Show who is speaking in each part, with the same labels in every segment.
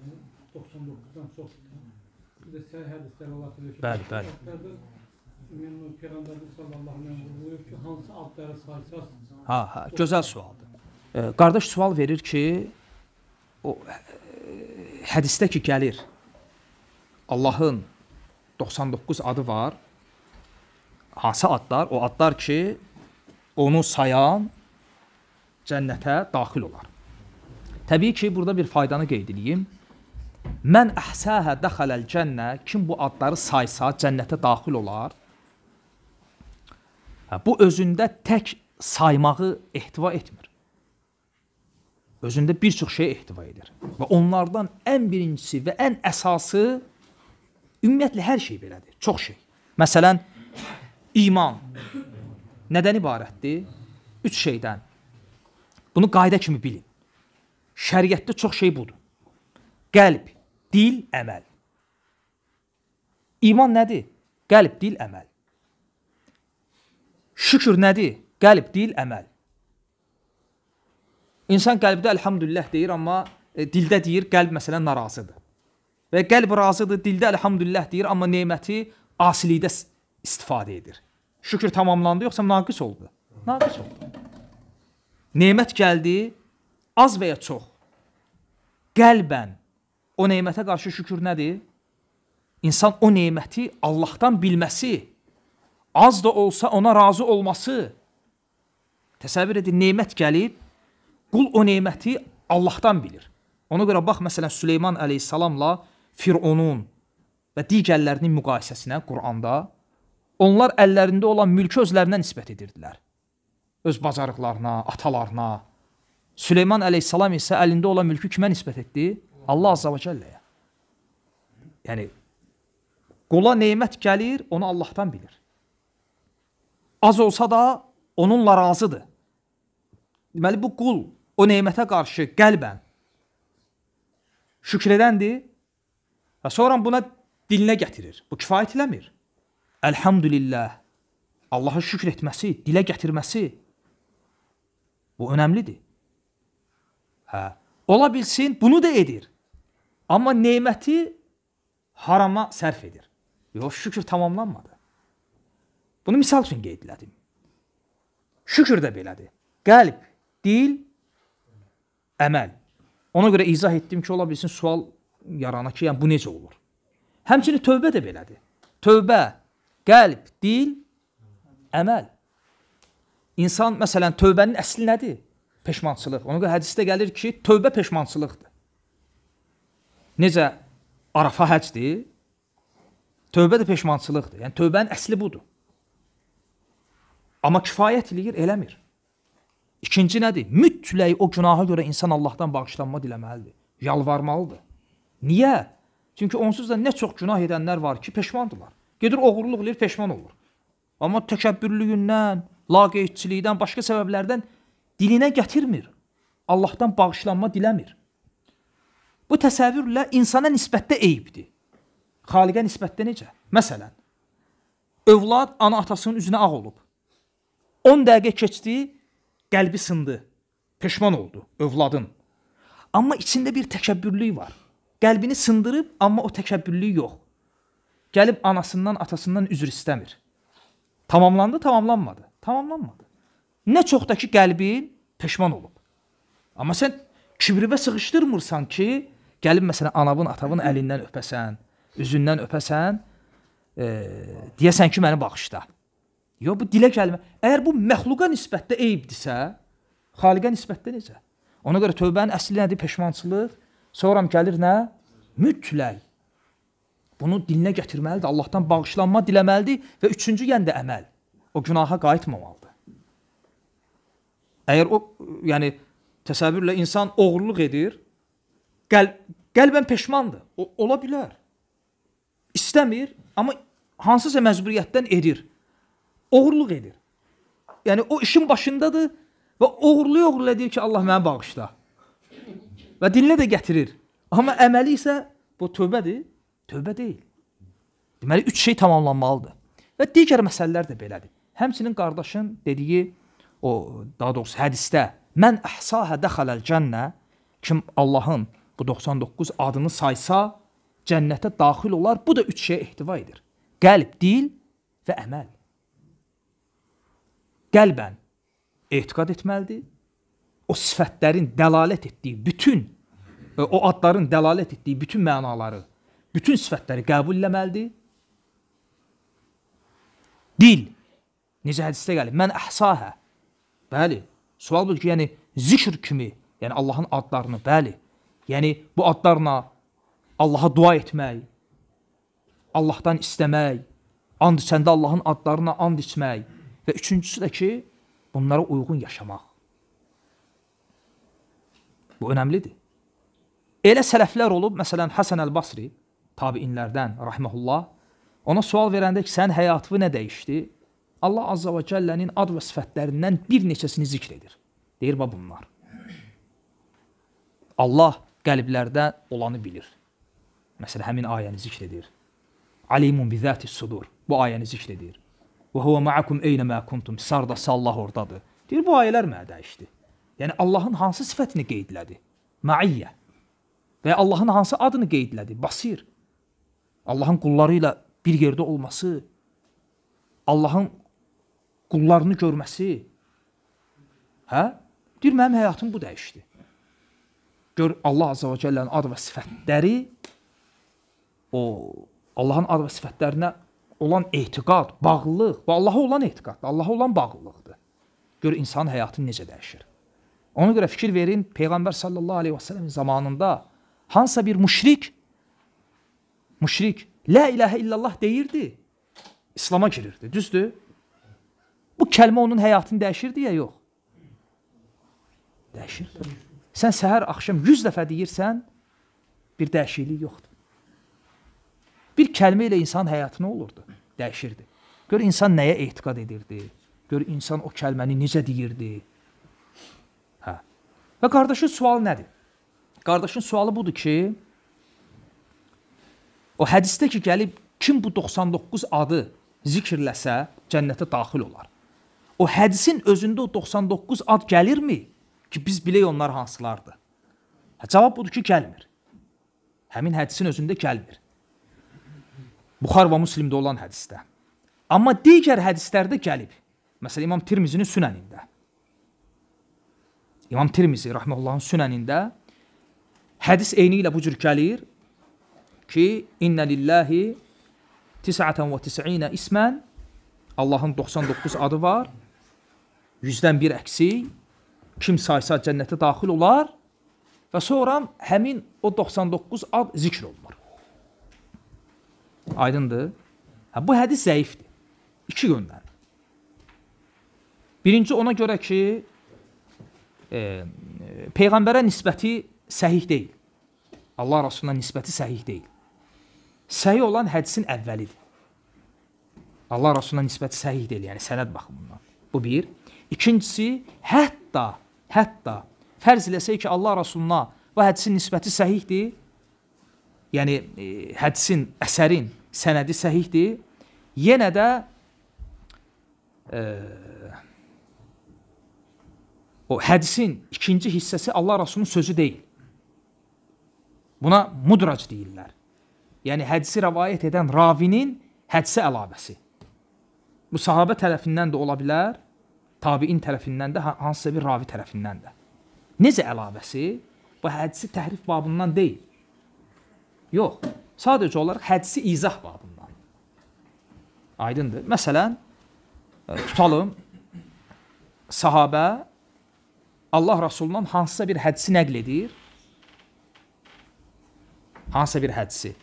Speaker 1: kitabının 99-dan çox bir də hədis dəlalatı verir. Bəli, bəli. Hədislərdə Ümumiyyətlə Peyğəmbərimiz sallallahu əleyhi və səlləm buyurur ki, hansı adları saysasınız? Ha, ha, gözəl sualdır. E, qardaş sual verir ki, o e, hədisdə ki gəlir Allahın 99 adı var. Hansı adlar? O adlar ki, onu sayan cənnətə daxil olar. Təbii ki, burada bir faydanı qeyd edeyim. Mən əhsəhə dəxələl cənnə kim bu adları saysa cənnətə daxil olar. Bu özündə tək saymağı ehtiva etmir. Özündə bir çox şey ehtiva edir. Və onlardan ən birincisi və ən əsası ümumiyyətlə hər şey belədir. Çox şey. Məsələn, iman nədən ibarətdir? Üç şeydən. Bunu qayda kimi bilin. Şəriətdə çox şey budur. Qəlb, dil, əməl. İman nədir? Qəlb, dil, əməl. Şükür nədir? Qəlb, dil, əməl. İnsan qəlbdə əlhamdülillah deyir, amma e, dildə deyir, qəlb məsələn narazıdır. Və qəlb razıdır, dildə əlhamdülillah deyir, amma neməti asilikdə istifadə edir. Şükür tamamlandı, yoxsa naqis oldu? Naqis oldu. Nemət gəldi, az və ya çox. Qəlbən O neymətə qarşı şükür nədir? İnsan o neyməti Allahdan bilməsi, az da olsa ona razı olması. Təsəvvür edin, neymət gəlib, qul o neyməti Allahdan bilir. Ona görə bax, məsələn, Süleyman əleyhissalamla Fironun və digərlərinin müqayisəsinə Quranda onlar əllərində olan mülkü özlərinə nisbət edirdilər. Öz bacarıqlarına, atalarına. Süleyman əleyhissalam isə əlində olan mülkü kimə nisbət etdi? Allah Azza və Kəlləyə. Yəni, qula neymət gəlir, onu Allahdan bilir. Az olsa da onunla razıdır. Deməli, bu qul o neymətə qarşı qəlbən şükr edəndir və sonra buna dilinə gətirir. Bu kifayət eləmir. Əlhamdülillah, Allaha şükr etməsi, dilə gətirməsi bu önəmlidir. Hə, ola bilsin, bunu da edir. Amma neməti harama sərf edir. Yox, şükür tamamlanmadı. Bunu misal üçün qeyd elədim. Şükür də belədir. Qəlb, dil, əməl. Ona görə izah etdim ki, ola bilsin sual yarana ki, yəni bu necə olur? Həmçinin tövbə də belədir. Tövbə, qəlb, dil, əməl. İnsan, məsələn, tövbənin əsli nədir? Peşmançılıq. Ona görə hədisdə gəlir ki, tövbə peşmançılıqdır necə Arafa həcdir, tövbə də peşmançılıqdır. Yəni tövbənin əsli budur. Amma kifayət eləyir, eləmir. İkinci nədir? Mütləq o günaha görə insan Allahdan bağışlanma diləməlidir, yalvarmalıdır. Niyə? Çünki onsuz da nə çox günah edənlər var ki, peşmandırlar. Gedir oğurluq eləyir, peşman olur. Amma təkəbbürlüyündən, laqeydçilikdən, başqa səbəblərdən dilinə gətirmir. Allahdan bağışlanma diləmir. Bu təsəvvürlə insana nisbətdə eyibdir. Xaliqə nisbətdə necə? Məsələn, övlad ana-atasının üzünə ağ olub. 10 dəqiqə keçdi, qəlbi sındı. Peşman oldu övladın. Amma içində bir təkəbbürlük var. Qəlbini sındırıb, amma o təkəbbürlük yox. Gəlib anasından, atasından üzr istəmir. Tamamlandı, tamamlanmadı. Tamamlanmadı. Nə çoxdakı qəlbin peşman olub. Amma sən kibrivə sıxışdırmırsan ki, Gəlib məsələn anavın, atavın əlindən öpəsən, üzündən öpəsən, e, deyəsən ki, məni bağışla. Yox, bu dilə gəlmə. Əgər bu məxluqa nisbətdə eyibdirsə, xaliqə nisbətdə necə? Ona görə tövbənin əsli nədir? Peşmançılıq. Sonra gəlir nə? Mütləq. Bunu dilinə gətirməlidir. Allahdan bağışlanma diləməlidir və üçüncü yəndə əməl. O günaha qayıtmamalıdır. Əgər o, yəni təsəvvürlə insan oğurluq edir, Qəl qəlbən peşmandır. O, ola bilər. İstəmir, amma hansısa məcburiyyətdən edir. Oğurluq edir. Yəni o işin başındadır və oğurluya-oğurluya deyir ki, Allah məni bağışla. Və dilinə də gətirir. Amma əməli isə bu tövbədir, tövbə deyil. Deməli, üç şey tamamlanmalıdır. Və digər məsələlər də belədir. Həmçinin qardaşın dediyi o daha doğrusu hədisdə mən əhsahə dəxaləl cənnə kim Allahın bu 99 adını saysa cənnətə daxil olar. Bu da üç şeyə ehtiva edir. Qəlb, dil və əməl. Qəlbən etiqad etməlidir. O sifətlərin dəlalət etdiyi bütün e, o adların dəlalət etdiyi bütün mənaları, bütün sifətləri qəbul etməlidir. Dil necə hədisdə gəlir? Mən əhsahə. Bəli. Sual budur ki, yəni zikr kimi, yəni Allahın adlarını, bəli, Yəni bu adlarla Allaha dua etmək, Allahdan istəmək, and içəndə Allahın adlarına and içmək və üçüncüsü də ki, bunlara uyğun yaşamaq. Bu önəmlidir. Elə sələflər olub, məsələn, Həsən Əl-Basri, tabiinlərdən, rahiməhullah, ona sual verəndə ki, sənin həyatını nə dəyişdi? Allah Azza və Cəllənin ad və sifətlərindən bir neçəsini zikr edir. Deyir, bax bunlar. Allah qəlblərdə olanı bilir. Məsələn, həmin ayəni zikr edir. Alimun bizati sudur. Bu ayəni zikr edir. Və huve ma'akum eynəmə kuntum. Sardasa Allah ordadır. Deyir, bu ayələr mənə dəyişdi. Yəni, Allahın hansı sifətini qeydlədi? Maiyyə. Və Allahın hansı adını qeydlədi? Basir. Allahın qulları ilə bir yerdə olması, Allahın qullarını görməsi. Hə? Deyir, mənim həyatım bu dəyişdi. Gör Allah Azza və Cəllənin ad və sifətləri o Allahın ad və sifətlərinə olan etiqad, bağlılıq və Allaha olan etiqad, Allaha olan bağlılıqdır. Gör insanın həyatı necə dəyişir. Ona görə fikir verin, Peyğəmbər sallallahu əleyhi və səlləm zamanında hansısa bir müşrik müşrik la ilahə illallah deyirdi. İslam'a girirdi, düzdür? Bu kəlmə onun həyatını dəyişirdi ya yox? Dəyişirdi. Sən səhər axşam 100 dəfə deyirsən, bir dəyişiklik yoxdur. Bir kəlmə ilə insanın həyatı nə olurdu? Dəyişirdi. Gör insan nəyə etiqad edirdi? Gör insan o kəlməni necə deyirdi? Hə. Və qardaşın sualı nədir? Qardaşın sualı budur ki, o hədisdə ki, gəlib kim bu 99 adı zikirləsə cənnətə daxil olar. O hədisin özündə o 99 ad gəlirmi? ki, biz bilək onlar hansılardır. Hə, cavab budur ki, gəlmir. Həmin hədisin özündə gəlmir. Buxar və Müslimdə olan hədisdə. Amma digər hədislərdə gəlib. Məsələn, İmam Tirmizinin sünənində. İmam Tirmizi rahmehullahın sünənində hədis eyni ilə bu cür gəlir ki, inna lillahi 99 ismən Allahın 99 adı var. 100-dən bir əksik kim saysa cənnətə daxil olar və sonra həmin o 99 ad zikr olunur. Aydındır? Hə, bu hədis zəifdir. İki yöndən. Birinci ona görə ki, e, Peyğəmbərə nisbəti səhih deyil. Allah Rasuluna nisbəti səhih deyil. Səhih olan hədisin əvvəlidir. Allah Rasuluna nisbəti səhih deyil, yəni sənəd baxımından. Bu bir. İkincisi, hətta Hətta fərz eləsək ki, Allah Rasuluna bu hədisin nisbəti səhihdir, yəni e, hədisin, əsərin sənədi səhihdir, yenə də e, o hədisin ikinci hissəsi Allah Rasulunun sözü deyil. Buna mudrac deyirlər. Yəni hədisi rəvayət edən ravinin hədisə əlavəsi. Bu sahabə tərəfindən də ola bilər, tabiin tərəfindən də, hansısa bir ravi tərəfindən də. Necə əlavəsi? Bu hədisi təhrif babından deyil. Yox, sadəcə olaraq hədisi izah babından. Aydındır? Məsələn, e, tutalım sahabə Allah Rəsulundan hansısa bir hədisi nəql edir. Hansısa bir hədisi.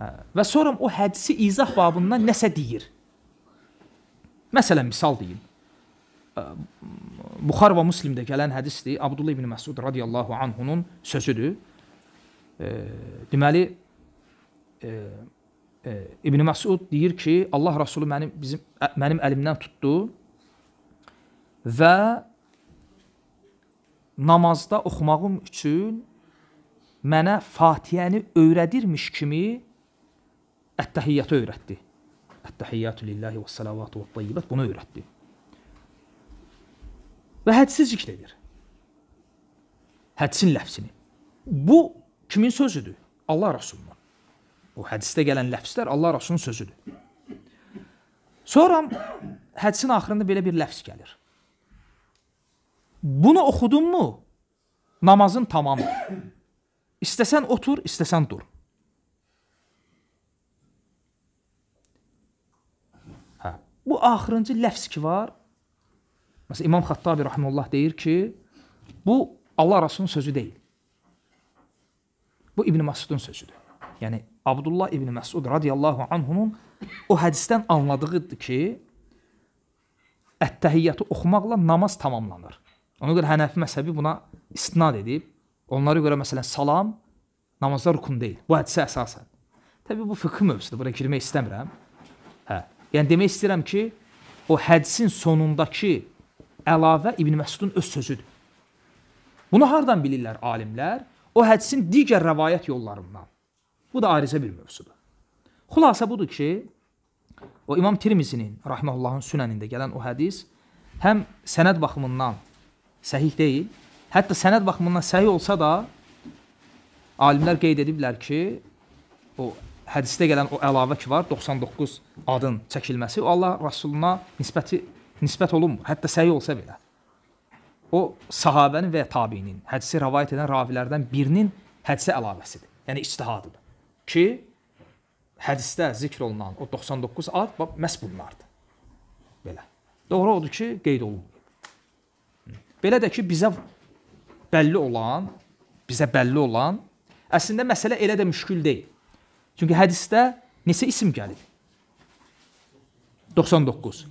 Speaker 1: E, və sonra o hədisi izah babından nəsə deyir. Məsələn, misal deyim. Buxar və Müslimdə gələn hədisdir. Abdullah ibn Məsud radiyallahu anhunun sözüdür. E, deməli e, e, İbn Məsud deyir ki, Allah Rəsulu mənim bizim mənim əlimdən tutdu və namazda oxumağım üçün mənə Fatihəni öyrədirmiş kimi Əttəhiyyatı öyrətdi. Əttahiyyatü lillahi və salavatü və tayyibat bunu öyrətdi. Və hədsiz zikr edir. Hədsin ləfsini. Bu kimin sözüdür? Allah Rəsulunun. O hədisdə gələn ləfslər Allah Rəsulunun sözüdür. Sonra hədsin axırında belə bir ləfs gəlir. Bunu oxudunmu? Namazın tamamı. İstəsən otur, istəsən dur. Bu axırıncı ləfz ki var, məsələn, İmam Xattabi rahimullah deyir ki, bu Allah Rasulun sözü deyil. Bu İbn Məsudun sözüdür. Yəni, Abdullah İbn Məsud radiyallahu anhunun o hədisdən anladığıdır ki, ət-təhiyyatı oxumaqla namaz tamamlanır. Ona görə Hənəfi məsəbi buna istinad edib. Onlara görə məsələn salam namazda rukun deyil. Bu hədisə əsasən. Təbii bu fıqh mövzusudur. Bura girmək istəmirəm. Hə. Yəni demək istəyirəm ki, o hədisin sonundakı əlavə İbn Məsudun öz sözüdür. Bunu hardan bilirlər alimlər? O hədisin digər rəvayət yollarından. Bu da ayrıca bir mövzudur. Xülasə budur ki, o İmam Tirmizinin rahimehullahın sünənində gələn o hədis həm sənəd baxımından səhih deyil, hətta sənəd baxımından səhih olsa da alimlər qeyd ediblər ki, o hədisdə gələn o əlavə ki var, 99 adın çəkilməsi o Allah Rasuluna nisbəti nisbət olunmur, hətta səhi olsa belə. O sahabənin və təbiinin, hədisi rivayet edən ravilərdən birinin hədisə əlavəsidir. Yəni ictihadıdır ki, hədisdə zikr olunan o 99 ad bax məs bunlardır. Belə. Doğru odur ki, qeyd olunub. Belə də ki, bizə bəlli olan, bizə bəlli olan əslində məsələ elə də müşkül deyil. Çünki hədisdə neçə isim gəlir? 99.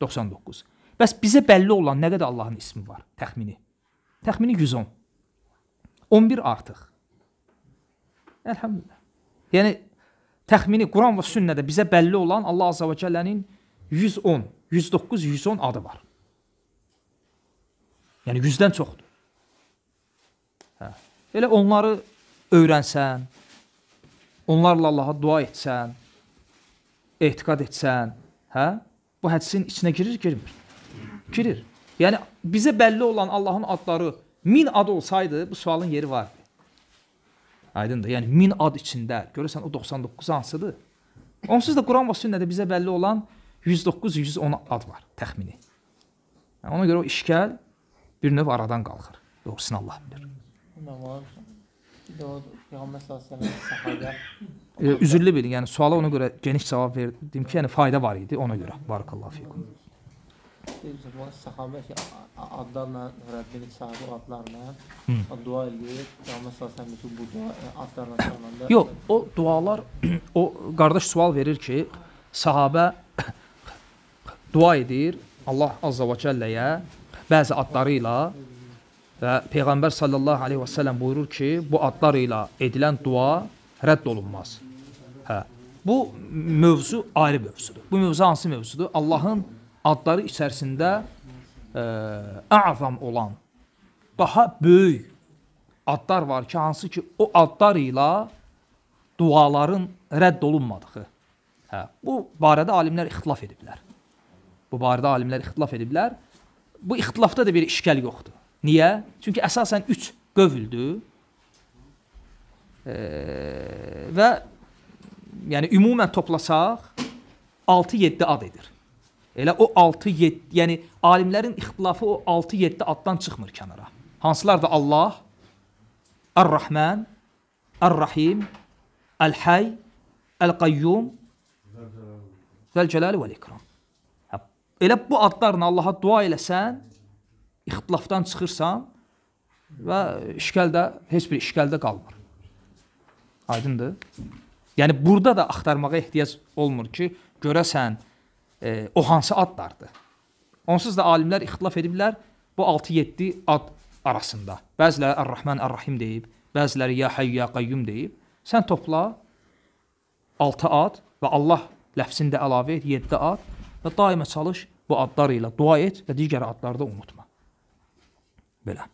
Speaker 1: 99. Bəs bizə bəlli olan nə qədər Allahın ismi var təxmini? Təxmini 110. 11 artıq. Elhamdülillah. Yəni təxmini Quran və sünnədə bizə bəlli olan Allah Azza və Cəllənin 110, 109, 110 adı var. Yəni 100-dən çoxdur. Hə. Elə onları öyrənsən, onlarla Allaha dua etsən, ehtiqad etsən, hə? Bu hədisin içinə girir, girmir? Girir. Yəni, bizə bəlli olan Allahın adları min ad olsaydı, bu sualın yeri vardı. Aydındır. Yəni, min ad içində, görürsən, o 99 hansıdır? Onsuz da Quran və sünnədə bizə bəlli olan 109-110 ad var, təxmini. Yəni, ona görə o işgəl bir növ aradan qalxır. Doğrusunu Allah bilir. Namaz, bir də odur. Peyğəmbər sallallahu əleyhi və səlləm sahabə üzürlü bir, yəni suala ona görə geniş cavab verdim ki, yəni fayda var idi ona görə. Barakallahu fikum. Bu sahabə ki, adlarla Rəbbinin sahibi adlarla dua eləyir. Peyğəmbər sallallahu əleyhi bu dua e, adlarla tanınanda. Yox, o dualar o qardaş sual verir ki, sahabə dua edir Allah azza və cəlləyə bəzi adları ilə Və Peyğəmbər sallallahu aleyhi və sələm buyurur ki, bu adlar ilə edilən dua rədd olunmaz. Hə. Bu mövzu ayrı mövzudur. Bu mövzu hansı mövzudur? Allahın adları içərisində əzam e, olan, daha böyük adlar var ki, hansı ki o adlar ilə duaların rədd olunmadığı. Hə, bu barədə alimlər ixtilaf ediblər. Bu barədə alimlər ixtilaf ediblər. Bu ixtilafda da bir işgəl yoxdur. Niyə? Çünki əsasən üç qövüldür e, və yəni ümumən toplasaq 6-7 ad edir. Elə o 6-7, yəni alimlərin ixtilafı o 6-7 addan çıxmır kənara. Hansılar da Allah, Ar-Rahman, Ar-Rahim, Əl-Hay, Əl-Qayyum, Zəlcəlali və L-İkram. Hə, elə bu adlarla Allaha dua eləsən, ixtilafdan çıxırsan və işgəldə, heç bir işgəldə qalmır. Aydındır? Yəni, burada da axtarmağa ehtiyac olmur ki, görəsən, e, o hansı adlardır? Onsuz da alimlər ixtilaf ediblər bu 6-7 ad arasında. Bəziləri Ər-Rəhman, Ər-Rahim deyib, bəziləri Ya Hayy, Ya Qayyum deyib. Sən topla 6 ad və Allah ləfsini də əlavə et, 7 ad və daima çalış bu adlar ilə dua et və digər adları da unutma. Voilà.